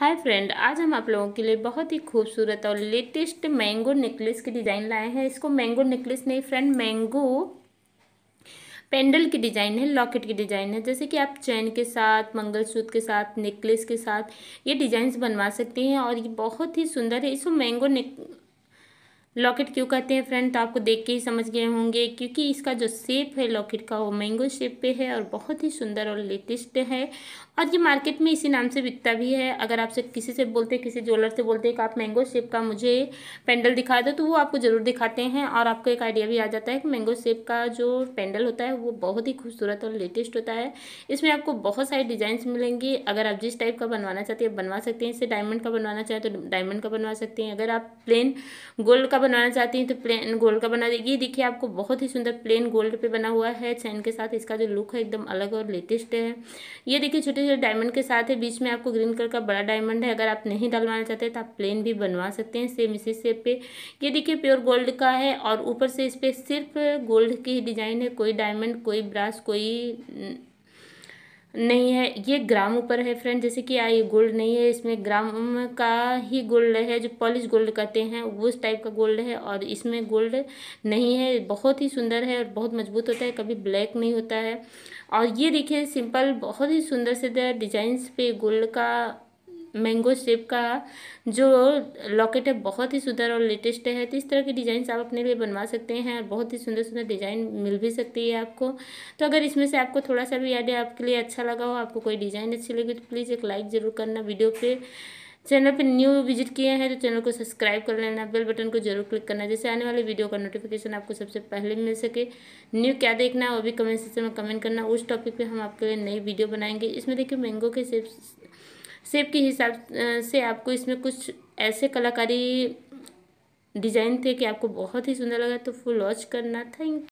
hi friend आज हम आप लोगों के लिए बहुत ही खूबसूरत और लेटेस्ट मैंगो नेकलेस की डिज़ाइन लाए हैं इसको मैंगो नेकलेस नहीं फ्रेंड मैंगो पेंडल की डिज़ाइन है लॉकेट की डिज़ाइन है जैसे कि आप चैन के साथ मंगलसूत्र के साथ नेकलेस के साथ ये डिज़ाइंस बनवा सकते हैं और ये बहुत ही सुंदर है इसको मैंगो नेक लॉकेट क्यों कहते हैं फ्रेंड तो आपको देख के ही समझ गए होंगे क्योंकि इसका जो शेप है लॉकेट का वो मैंगो शेप पे है और बहुत ही सुंदर और लेटेस्ट है और ये मार्केट में इसी नाम से बिकता भी है अगर आपसे किसी से बोलते हैं किसी ज्वेलर से बोलते हैं कि आप मैंगो शेप का मुझे पेंडल दिखा दो तो वो आपको ज़रूर दिखाते हैं और आपको एक आइडिया भी आ जाता है कि मैंगो शेप का जो पेंडल होता है वो बहुत ही खूबसूरत और लेटेस्ट होता है इसमें आपको बहुत सारे डिज़ाइंस मिलेंगे अगर आप जिस टाइप का बनवाना चाहते हैं बनवा सकते हैं इसे डायमंड का बनवाना चाहें तो डायमंड का बनवा सकते हैं अगर आप प्लेन गोल्ड का बनाना चाहती हैं तो प्लेन गोल्ड का बना ये देखिए आपको बहुत ही सुंदर प्लेन गोल्ड पे बना हुआ है चैन के साथ इसका जो लुक है एकदम अलग और लेटेस्ट है ये देखिए छोटे छोटे डायमंड के साथ है बीच में आपको ग्रीन कलर का बड़ा डायमंड है अगर आप नहीं डलवाना चाहते तो आप प्लेन भी बनवा सकते हैं सेम इसी शेप पे ये देखिए प्योर गोल्ड का है और ऊपर से इस पर सिर्फ गोल्ड की ही डिज़ाइन है कोई डायमंड कोई ब्रास कोई नहीं है ये ग्राम ऊपर है फ्रेंड जैसे कि आई गोल्ड नहीं है इसमें ग्राम का ही गोल्ड है जो पॉलिश गोल्ड कहते हैं उस टाइप का गोल्ड है और इसमें गोल्ड नहीं है बहुत ही सुंदर है और बहुत मजबूत होता है कभी ब्लैक नहीं होता है और ये देखिए सिंपल बहुत ही सुंदर से डिजाइन पे गोल्ड का मैंगो शेप का जो लॉकेट है बहुत ही सुंदर और लेटेस्ट है तो इस तरह के डिज़ाइन आप अपने लिए बनवा सकते हैं और बहुत ही सुंदर सुंदर डिज़ाइन मिल भी सकती है आपको तो अगर इसमें से आपको थोड़ा सा भी आइडिया आपके लिए अच्छा लगा हो आपको कोई डिज़ाइन अच्छी लगी तो प्लीज़ एक लाइक ज़रूर करना वीडियो पर चैनल पर न्यू विजिट किए हैं तो चैनल को सब्सक्राइब कर लेना बेल बटन को जरूर क्लिक करना जैसे आने वाले वीडियो का नोटिफिकेशन आपको सबसे पहले मिल सके न्यू क्या देखना है वो भी कमेंट सेक्शन में कमेंट करना उस टॉपिक पे हम आपके लिए नई वीडियो बनाएंगे इसमें देखिए मैंगो के शेप्स सेप के हिसाब से आपको इसमें कुछ ऐसे कलाकारी डिज़ाइन थे कि आपको बहुत ही सुंदर लगा तो फुल वॉच करना थैंक